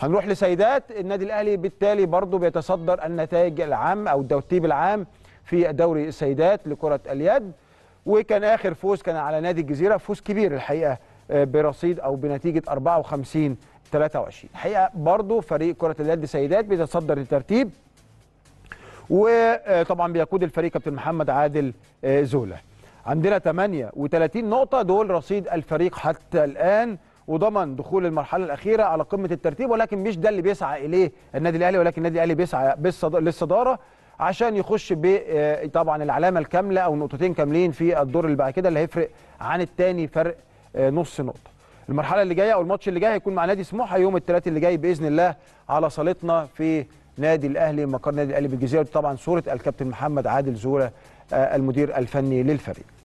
هنروح لسيدات النادي الاهلي بالتالي برضه بيتصدر النتائج العام او الترتيب العام في دوري السيدات لكره اليد وكان اخر فوز كان على نادي الجزيره فوز كبير الحقيقه آه، برصيد او بنتيجه 54 23 الحقيقه برضه فريق كره اليد سيدات بيتصدر الترتيب وطبعا بيقود الفريق كابتن محمد عادل آه، زوله عندنا 38 نقطه دول رصيد الفريق حتى الان وضمن دخول المرحله الاخيره على قمه الترتيب ولكن مش ده اللي بيسعى اليه النادي الاهلي ولكن النادي الاهلي بيسعى للصداره عشان يخش ب آه، طبعا العلامه الكامله او نقطتين كاملين في الدور اللي بعد كده اللي هيفرق عن الثاني فرق آه، نص نقطه. المرحله اللي جايه او الماتش اللي جاي هيكون مع نادي سموحه يوم الثلاث اللي جاي باذن الله على صالتنا في نادي الاهلي مقر نادي الاهلي بالجزيره طبعا صوره الكابتن محمد عادل زوره آه، المدير الفني للفريق.